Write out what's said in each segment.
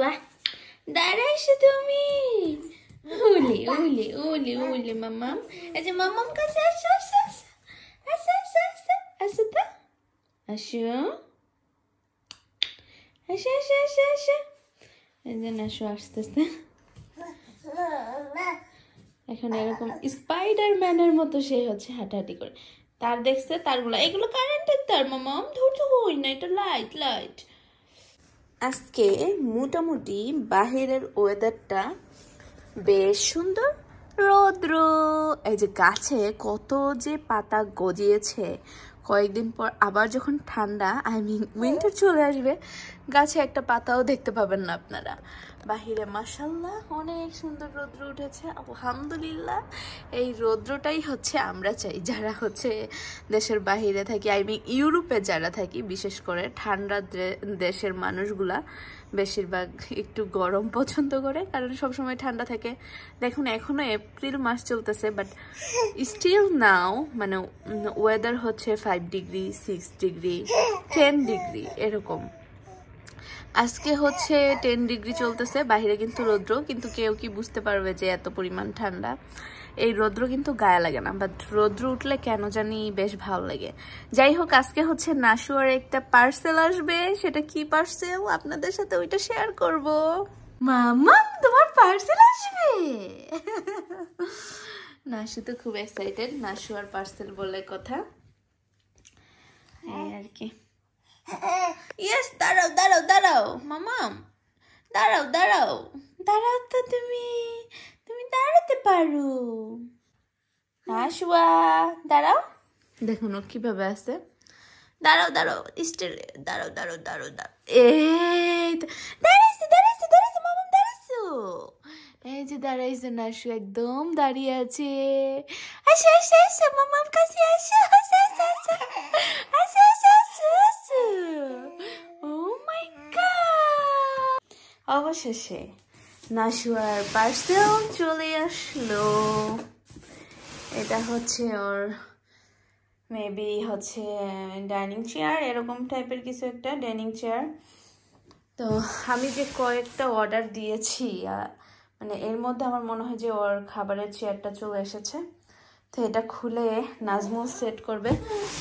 বাহ দাঁড়াইছো তুমি উলে উলে উলে উলে মামাম আচ্ছা মামাম কাছে আসো আসো আসো আসো আসো আসো তো আসো আসো আসো আসো আসো এজন আসো আস্তে আস্তে এখন এরকম ম্যানের মতো সে হচ্ছে হাঁটাহাঁটি করে তার দেখছে তারগুলো এগুলো কারেন্টের তার মামাম ধৈর্য হই না এটা লাইট লাইট আজকে মোটামুটি বাহিরের ওয়েদারটা বেশ সুন্দর রৌদ্র এই যে গাছে কত যে পাতা গজিয়েছে কয়েকদিন পর আবার যখন ঠান্ডা আই মিন উইন্টার চলে আসবে গাছে একটা পাতাও দেখতে পাবেন না আপনারা বাহিরে মাসাল্লাহ অনেক সুন্দর রৌদ্র উঠেছে আলহামদুলিল্লাহ এই রৌদ্রটাই হচ্ছে আমরা চাই যারা হচ্ছে দেশের বাহিরে থাকি আই মিন ইউরোপে যারা থাকি বিশেষ করে ঠান্ডা দেশের মানুষগুলা বেশিরভাগ একটু গরম পছন্দ করে কারণ সবসময় ঠান্ডা থাকে দেখুন এখনও এপ্রিল মাস চলতেছে বাট স্টিল নাও মানে ওয়েদার হচ্ছে five degree six degree ten degree এরকম আজকে হচ্ছে টেন ডিগ্রি চলতেছে বাহিরে কিন্তু রৌদ্র কিন্তু কেউ কি বুঝতে পারবে যে এত পরিমাণ ঠান্ডা এই রৌদ্র কিন্তু গায়ে লাগে না বাট রৌদ্র উঠলে কেন জানি বেশ ভালো লাগে যাই হোক আজকে হচ্ছে নাসুয়ার একটা পার্সেল আসবে সেটা কি পার্সেল আপনাদের সাথে ওইটা শেয়ার করব মামা তোমার পার্সেল আসবে নাসু তো খুব এক্সাইটেড নাসুয়ার পার্সেল বলে কথা এই আর কি ইয়েস দাঁড়াও দাঁড়াও দাঁড়াও মামাম দাঁড়াও দাঁড়াও দাঁড়াও তো তুমি তুমি দাঁড়াতে পারো আসুয়া দাঁড়াও দেখুন ও কীভাবে আসছে দাঁড়াও দাঁড়াও স্টিল দাঁড়াও দাঁড়াও দাঁড়াও দাঁড়াও এই দাঁড়াইছে দাঁড়াইছে দাঁড়াইছে মামাম দাঁড়াইছো এই যে দাঁড়াইছে আসু একদম দাঁড়িয়ে আছে আসে আসে আসে মামাম কাছে আসে আসে আসে আসে আসে আসে আছে ও মাই গড অবশেষে নাসুয়ার পার্সেল চলে আসলো এটা হচ্ছে ওর মেবি হচ্ছে ডাইনিং চেয়ার এরকম টাইপের কিছু একটা ডাইনিং চেয়ার তো আমি যে কয়েকটা অর্ডার দিয়েছি মানে এর মধ্যে আমার মনে হয় যে ওর খাবারের চেয়ারটা চলে এসেছে তো এটা খুলে নাজমু সেট করবে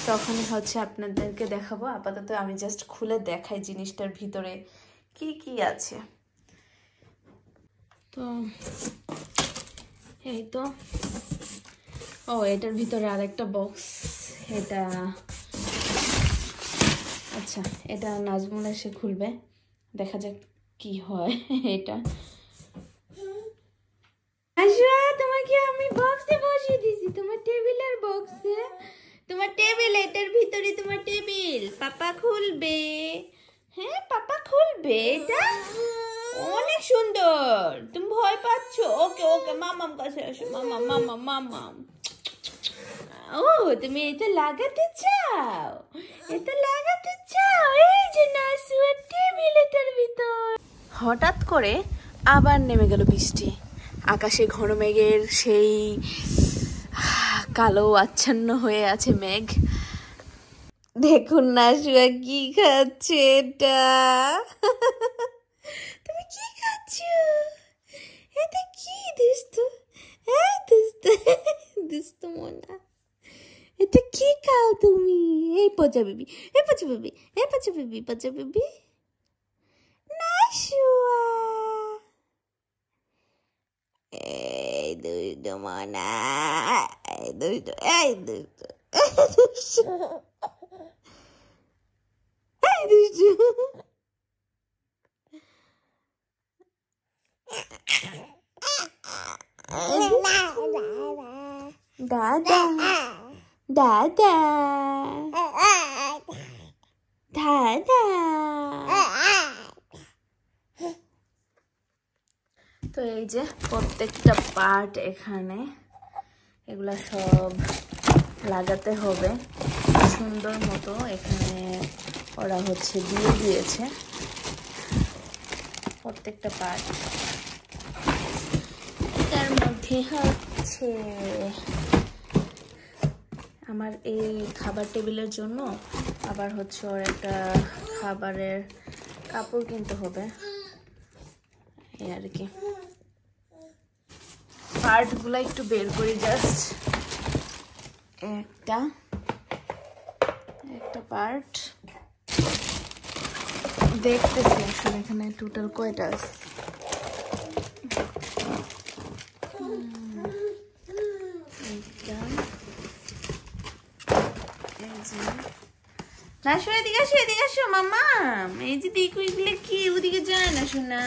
তখন হচ্ছে আপনাদেরকে দেখাবো আপাতত আমি জাস্ট খুলে দেখাই জিনিসটার ভিতরে কি কি আছে তো এই তো ও এটার ভিতরে আরেকটা বক্স এটা আচ্ছা এটা নাজমুল এসে খুলবে দেখা যাক কি হয় এটা তোমাকে আমি বক্সে বসিয়ে দিছি তোমার টেবিলের বক্সে তোমার টেবিল এটার ভিতরে তোমার টেবিল পাপা খুলবে হ্যাঁ পাপা খুলবে এটা অনেক সুন্দর তুমি ভয় পাচ্ছ ওকে ওকে মামাম কাছে আসো মামা মামা মামাম ও তুমি এটা লাগাতে চাও এটা লাগাতে চাও এই যে নাসু টেবিল এটার ভিতর হঠাৎ করে আবার নেমে গেল বৃষ্টি আকাশে ঘন মেঘের সেই কালো আচ্ছন্ন হয়ে আছে মেঘ দেখুন না শুয়া কি খাচ্ছে এটা তুমি কি খাচ্ছ এটা কি দোস্ত হ্যাঁ দোস্ত দোস্ত মোনা এটা কি খাও তুমি এই পচা বেবি এই পচা বেবি এই পচা বেবি পচা বেবি না শুয়া দুষ্টু মনা এই দুষ্টু এই দুষ্টু দুষ্টু এই দুষ্টু দাদা দাদা দাদা তো এই যে প্রত্যেকটা পার্ট এখানে এগুলা সব লাগাতে হবে সুন্দর মতো এখানে ওরা হচ্ছে দিয়ে দিয়েছে প্রত্যেকটা পার্ট তার মধ্যে হচ্ছে আমার এই খাবার টেবিলের জন্য আবার হচ্ছে ওর একটা খাবারের কাপড় কিনতে হবে এই আর কি কার্ডগুলো একটু বের করি জাস্ট একটা একটা পার্ট দেখতেছি আসলে এখানে টোটাল কয়টা আছে না শুনে দিকে আসো এদিকে আসো মামা এই যে দিকে কি ওদিকে যায় না শোনা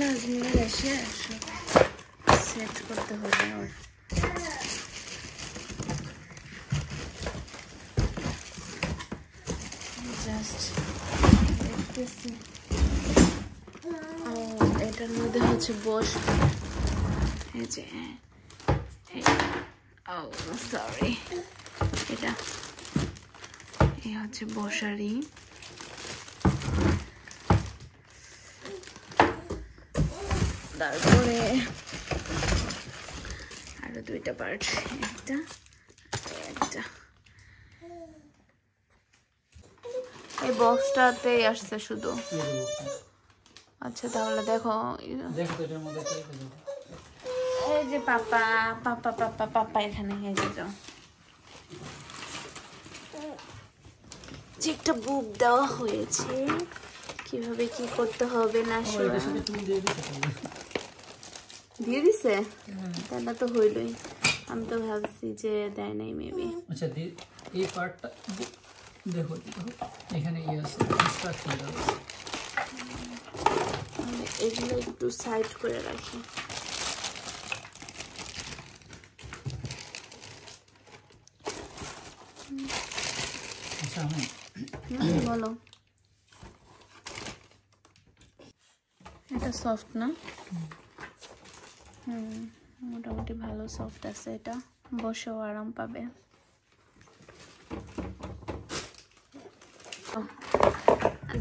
নাজমিনের এসে সেট করতে হবে জাস্ট এটার মধ্যে হচ্ছে বস এই যে হ্যাঁ, ও সরি এটা এই হচ্ছে বসারি তারপরে আরও দুইটা পার্ট একটা একটা এই বক্সটাতেই আসছে শুধু আচ্ছা তাহলে দেখো এই যে পাপা পাপা পাপা পাপা এখানে হয়ে যেত একটা বুক দেওয়া হয়েছে কিভাবে কি করতে হবে না দিয়ে দিছে তাহলে তো হইলই আমি তো ভাবছি যে দেয় নাই মেবি আচ্ছা এই পার্টটা দেখো এখানে ইয়ে আছে দাও এগুলো একটু সাইড করে রাখি আচ্ছা, বলো এটা সফট না হুম মোটামুটি ভালো সফট আছে এটা বসেও আরাম পাবে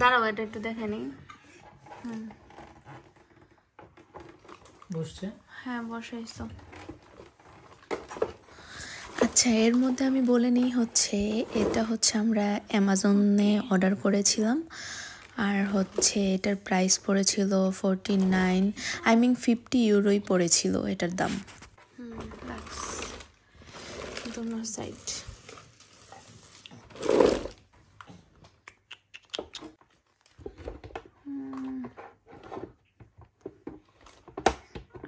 দাঁড়াও এটা একটু দেখে নিই হুম বসছে হ্যাঁ বসাইছো আচ্ছা এর মধ্যে আমি বলে নিই হচ্ছে এটা হচ্ছে আমরা অ্যামাজনে অর্ডার করেছিলাম আর হচ্ছে এটার প্রাইস পড়েছিল forty nine I mean fifty ইউরোই পড়েছিল এটার দাম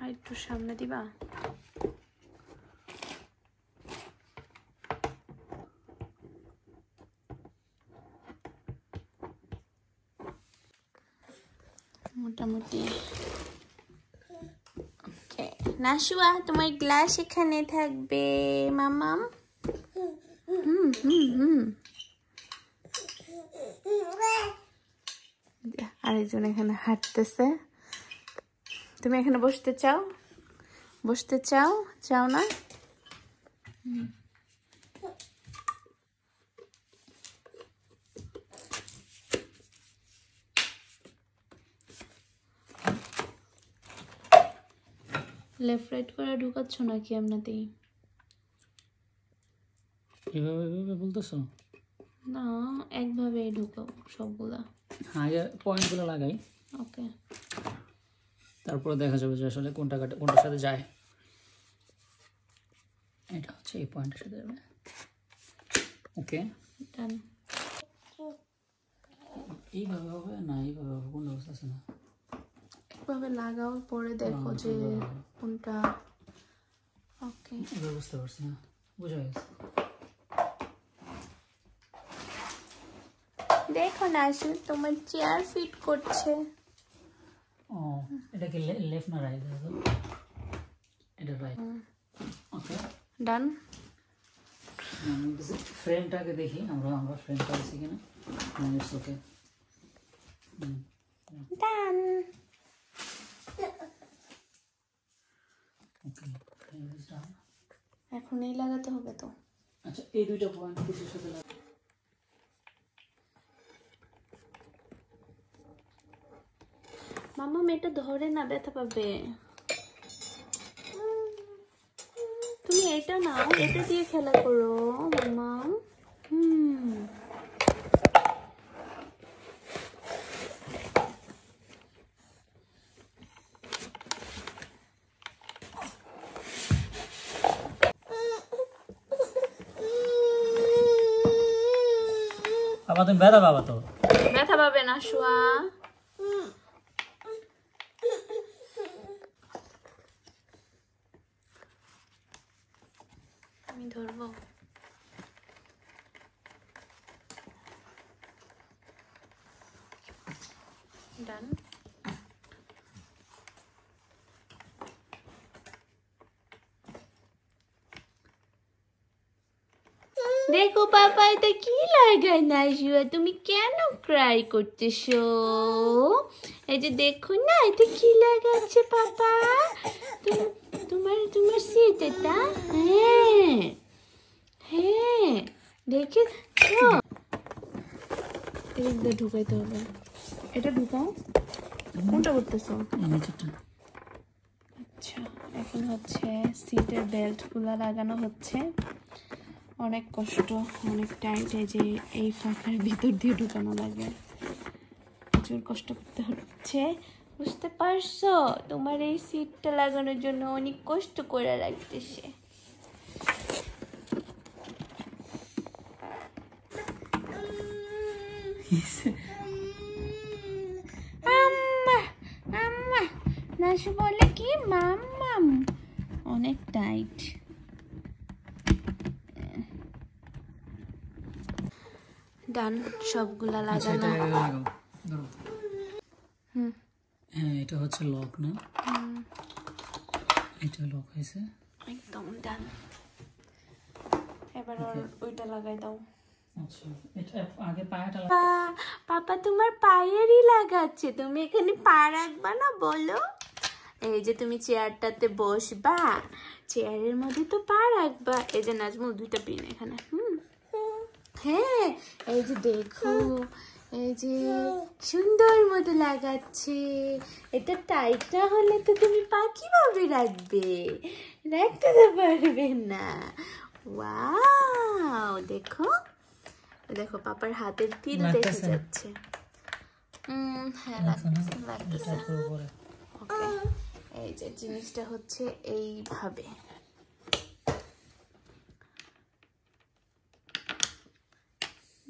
আর একটু সামনে দিবা মোটামুটি নাশুয়া তোমার গ্লাস এখানে থাকবে মামাম আরেকজন এখানে হাঁটতেছে তুমি এখানে বসতে চাও বসতে চাও চাও না হুম লেফট রাইট করে ঢুকাচ্ছ নাকি এমনিতেই এভাবে এভাবে বলতেছো না একভাবেই ঢুকাও সবগুলা হ্যাঁ, আগে পয়েন্টগুলো লাগাই ওকে তারপরে দেখা যাবে যে আসলে কোনটা কাটে কোনটার সাথে যায় এটা হচ্ছে এই পয়েন্টের সাথে যাবে ওকে ডান এইভাবে হবে না এইভাবে হবে কোনটা বুঝতেছে না ভাবে লাগাও পরে দেখো যে কোনটা ওকে বুঝতে পারছি না বুঝা গেছে দেখো না আসলে তোমার চেয়ার ফিট করছে ও এটা কি লেফট না রাইট এটা রাইট ওকে ডান ফ্রেমটাকে দেখি আমরা আমরা ফ্রেমটা আছি কিনা ইটস ওকে ডান এখন এই লাগাতে হবে তো আচ্ছা এই দুইটা পয়েন্ট সাথে মামা মেয়েটা ধরে না ব্যথা পাবে তুমি এটা নাও এটা দিয়ে খেলা করো মামা বাবা তুমি ব্যথা পাবা তো ব্যথা পাবে না শুয়া দেখো পাপা এটা কি লাগে না শিবা তুমি কেন ক্রাই করতেছো এই যে দেখুন না এটা কি লাগাচ্ছে পাপা তোমার তোমার সিট এটা হ্যাঁ হ্যাঁ দেখে ঢুকাইতে হবে এটা ঢুকাও কোনটা করতেছো আচ্ছা এখন হচ্ছে সিটের বেল্ট বেল্টগুলো লাগানো হচ্ছে অনেক কষ্ট অনেক টাইট এই যে এই ফাঁকার ভিতর দিয়ে ঢুকানো লাগে প্রচুর কষ্ট করতে হচ্ছে বুঝতে পারছো তোমার এই সিটটা লাগানোর জন্য অনেক কষ্ট করে লাগতেছে নাশু বলে কি মাম মাম অনেক টাইট ডান সবগুলা আচ্ছা, লাগানো হুম হ্যাঁ এটা হচ্ছে লক না এটা লক হয়েছে একদম ডান এবার ওইটা লাগাই দাও আচ্ছা, পাপা তোমার পায়েরই লাগাচ্ছে তুমি এখানে পা রাখবা না বলো এই যে তুমি চেয়ারটাতে বসবা চেয়ারের মধ্যে তো পা রাখবা এই যে নাজমুল দুইটা পিন এখানে হুম হ্যাঁ এই যে দেখো এই যে সুন্দর মতো লাগাচ্ছে এটা টাইটটা হলে তো তুমি পাখি ভাবে রাখবে রাখতে তো পারবে না ওয়াও দেখো দেখো পাপার হাতের তিল দেখে যাচ্ছে হ্যাঁ এই যে জিনিসটা হচ্ছে এইভাবে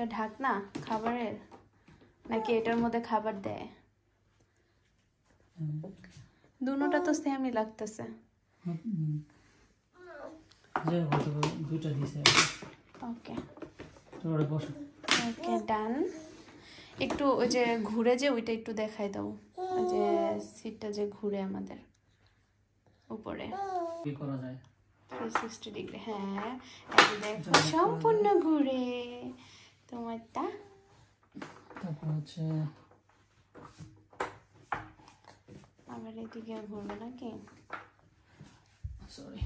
এটা ঢাকনা খাবারের নাকি এটার মধ্যে খাবার দেয় দুটোটা তো সেমই লাগতেছে দুটো দিছে ওকে ওকে ডান একটু ওই যে ঘুরে যে ওইটা একটু দেখাই দাও ওই যে সিটটা যে ঘুরে আমাদের উপরে কি করা যায় 360 ডিগ্রি হ্যাঁ দেখো সম্পূর্ণ ঘুরে তোমারটা তারপর হচ্ছে আমার এদিকে ঘুরবে নাকি সরি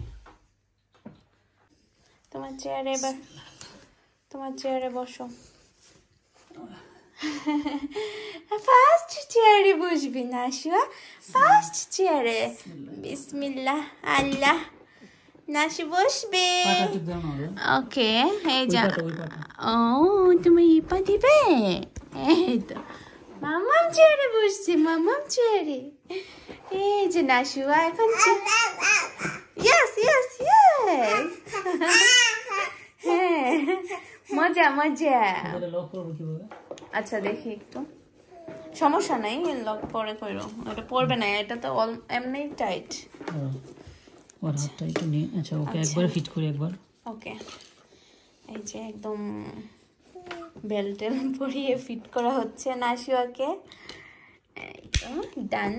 তোমার চেয়ারে এবার তোমার চেয়ারে বসো ফার্স্ট চেয়ারে বসবি না শিবা ফার্স্ট চেয়ারে বিসমিল্লা আল্লাহ নাসি বসবে ওকে হে যা ও তুমি ইপা দিবে এই তো মামাম চেয়ারে বসছে মামাম চেয়ারে এই যে নাসুয়া এখন ইয়াস ইয়াস ইয়াস হ্যাঁ মজা মজা আচ্ছা দেখি একটু সমস্যা নাই লক পরে করো ওটা পড়বে না এটা তো এমনি টাইট ওর হাতটা একটু নিয়ে আচ্ছা ওকে আচ্ছা। একবার ফিট করি একবার ওকে এই যে একদম বেল্টেল পরিয়ে ফিট করা হচ্ছে নাসিওয়াকে ডান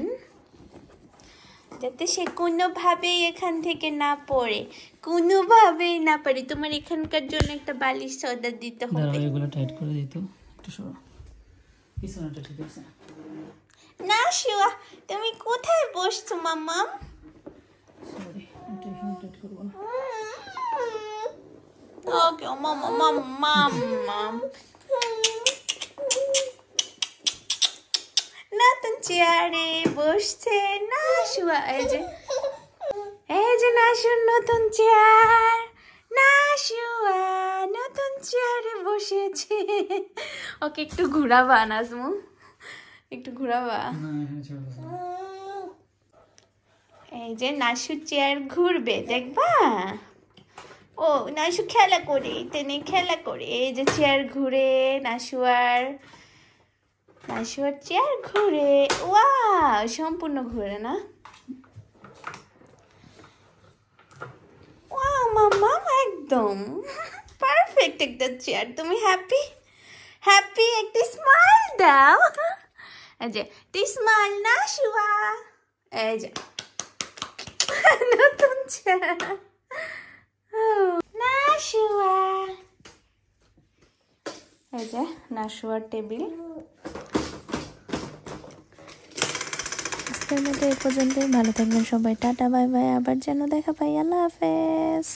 যাতে সে কোনোভাবেই এখান থেকে না পড়ে কোনোভাবেই না পারে তোমার এখানকার জন্য একটা বালিশ সদা দিতে হবে এগুলো টাইট করে দিত একটু সরো পিছনটা ঠিক আছে না শিওয়া তুমি কোথায় বসছো মাম্মা sorry Love your oh, mama, mama, mama. নতুন চেয়ারে বসছে না শুয়া এই যে এই যে নাশুর নতুন চেয়ার না শুয়া নতুন চেয়ারে বসেছে ওকে একটু ঘুরাবা নাজমু একটু ঘুরাবা এই যে নাশুর চেয়ার ঘুরবে দেখবা ও নাশু খেলা করে টেনে খেলা করে এই যে চেয়ার ঘুরে নাশুয়ার নাশুয়ার চেয়ার ঘুরে ওয়া সম্পূর্ণ ঘুরে না ওয়া মামা একদম পারফেক্ট একটা চেয়ার তুমি হ্যাপি হ্যাপি একটি স্মাইল দাও এই যে টি স্মাইল শুয়া এই যে নতুন চেয়ার এই যে নাশুয়ার টেবিল আজকের মতো এই পর্যন্তই ভালো থাকবেন সবাই টাটা বাই বাই আবার যেন দেখা পাই আল্লাহ হাফেজ